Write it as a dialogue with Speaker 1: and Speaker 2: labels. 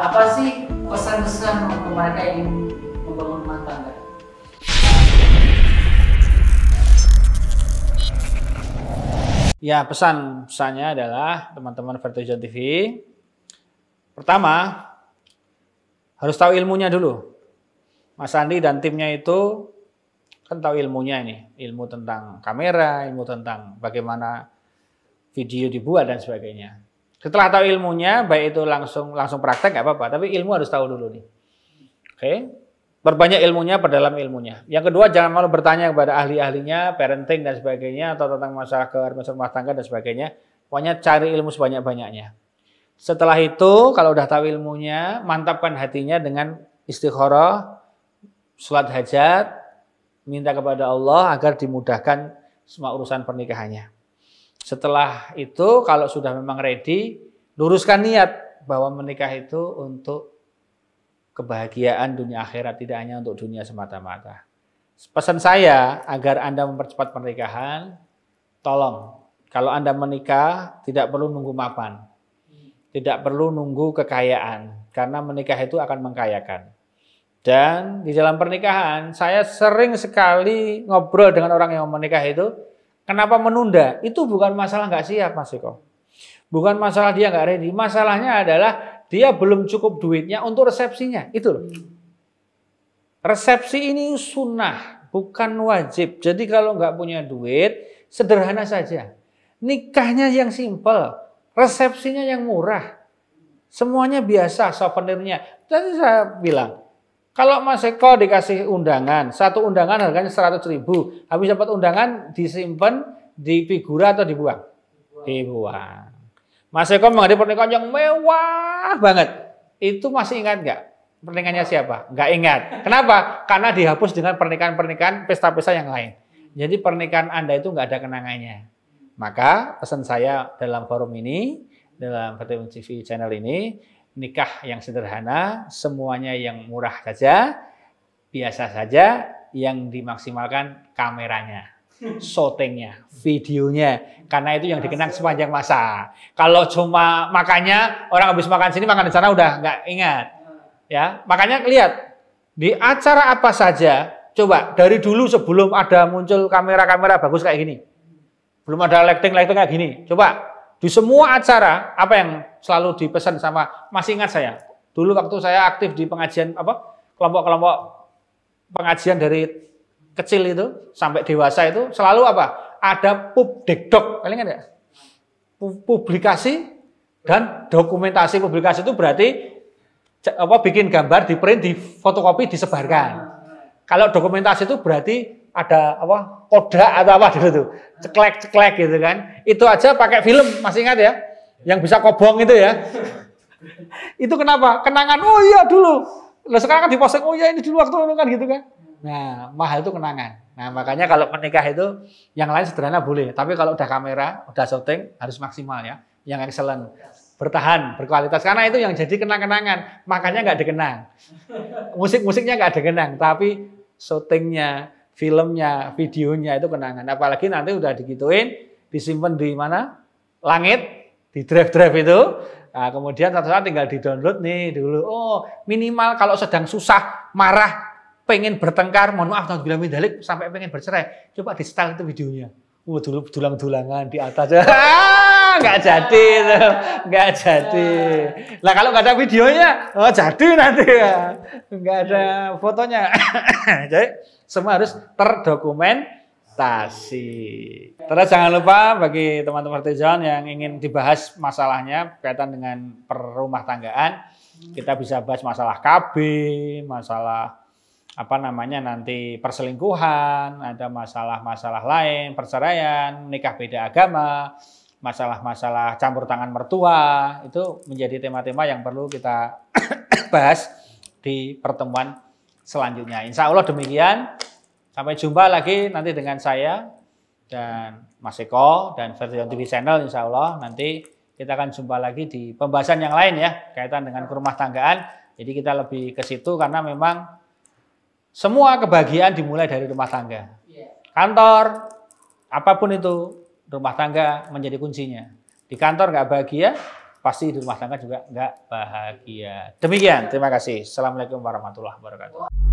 Speaker 1: Apa sih pesan-pesan untuk mereka yang membangun rumah tangga? Ya, pesan pesannya adalah teman-teman Vertision TV pertama harus tahu ilmunya dulu. Mas Andi dan timnya itu kan tahu ilmunya ini, ilmu tentang kamera, ilmu tentang bagaimana video dibuat dan sebagainya. Setelah tahu ilmunya, baik itu langsung langsung praktek nggak apa-apa, tapi ilmu harus tahu dulu nih. Oke, okay? perbanyak ilmunya, perdalam ilmunya. Yang kedua, jangan malu bertanya kepada ahli-ahlinya, parenting dan sebagainya, atau tentang masalah keharmonisan rumah tangga dan sebagainya. Pokoknya cari ilmu sebanyak-banyaknya. Setelah itu, kalau udah tahu ilmunya, mantapkan hatinya dengan istikharah, sholat hajat, minta kepada Allah agar dimudahkan semua urusan pernikahannya. Setelah itu kalau sudah memang ready, luruskan niat bahwa menikah itu untuk kebahagiaan dunia akhirat tidak hanya untuk dunia semata-mata. Pesan saya agar Anda mempercepat pernikahan, tolong kalau Anda menikah tidak perlu nunggu mapan. Tidak perlu nunggu kekayaan karena menikah itu akan mengkayakan. Dan di dalam pernikahan saya sering sekali ngobrol dengan orang yang menikah itu Kenapa menunda? Itu bukan masalah nggak siap, Mas Eko. Bukan masalah dia nggak ready. Masalahnya adalah dia belum cukup duitnya untuk resepsinya. Itu loh. Resepsi ini sunnah, bukan wajib. Jadi kalau nggak punya duit, sederhana saja. Nikahnya yang simple, resepsinya yang murah. Semuanya biasa, souvenirnya. Tadi saya bilang, kalau Mas Eko dikasih undangan, satu undangan harganya seratus ribu. Habis dapat undangan disimpan di figura atau dibuang? Dibuang. Mas Eko menghadiri pernikahan yang mewah banget. Itu masih ingat nggak? Pernikahannya siapa? Nggak ingat. Kenapa? Karena dihapus dengan pernikahan-pernikahan pesta-pesta yang lain. Jadi pernikahan Anda itu nggak ada kenangannya. Maka pesan saya dalam forum ini, dalam Fatimah TV channel ini, nikah yang sederhana, semuanya yang murah saja, biasa saja, yang dimaksimalkan kameranya, shootingnya, videonya, karena itu yang dikenang sepanjang masa. Kalau cuma makannya, orang habis makan sini, makan di sana udah nggak ingat. Hmm. Ya, makanya lihat di acara apa saja, coba dari dulu sebelum ada muncul kamera-kamera bagus kayak gini, belum ada lighting-lighting kayak gini, coba di semua acara, apa yang selalu dipesan sama, masih ingat saya, dulu waktu saya aktif di pengajian, apa kelompok-kelompok pengajian dari kecil itu, sampai dewasa itu, selalu apa? Ada pub dekdok, kalian ingat ya? Publikasi dan dokumentasi publikasi itu berarti apa bikin gambar, di print, di fotokopi, disebarkan. Kalau dokumentasi itu berarti ada apa Koda atau apa dulu tuh ceklek ceklek gitu kan itu aja pakai film masih ingat ya yang bisa kobong itu ya itu kenapa kenangan oh iya dulu lah sekarang kan diposting oh iya ini dulu waktu itu kan gitu kan nah mahal itu kenangan nah makanya kalau menikah itu yang lain sederhana boleh tapi kalau udah kamera udah syuting harus maksimal ya yang excellent bertahan, berkualitas. Karena itu yang jadi kenang-kenangan. Makanya nggak dikenang. Musik-musiknya nggak dikenang, tapi syutingnya, filmnya, videonya itu kenangan. Apalagi nanti udah digituin, disimpan di mana? Langit, di drive-drive itu. Nah, kemudian satu saat tinggal di-download nih dulu. Oh, minimal kalau sedang susah, marah, pengen bertengkar, mohon maaf, bilang mindalik, sampai pengen bercerai. Coba di setel itu videonya. oh, dulu dulang-dulangan di atas. Ah, nggak jadi itu, nggak jadi. Lah kalau nggak ada videonya, oh jadi nanti ya. Nggak ada fotonya. jadi semua harus terdokumentasi. Terus jangan lupa bagi teman-teman artisan yang ingin dibahas masalahnya berkaitan dengan perumah tanggaan, kita bisa bahas masalah KB, masalah apa namanya nanti perselingkuhan, ada masalah-masalah lain, perceraian, nikah beda agama, masalah-masalah campur tangan mertua, itu menjadi tema-tema yang perlu kita bahas di pertemuan selanjutnya. Insya Allah demikian. Sampai jumpa lagi nanti dengan saya dan Mas Eko dan Version TV Channel insya Allah nanti kita akan jumpa lagi di pembahasan yang lain ya kaitan dengan rumah tanggaan. Jadi kita lebih ke situ karena memang semua kebahagiaan dimulai dari rumah tangga. Iya. Kantor, apapun itu rumah tangga menjadi kuncinya. Di kantor nggak bahagia, pasti di rumah tangga juga nggak bahagia. Demikian, terima kasih. Assalamualaikum warahmatullahi wabarakatuh.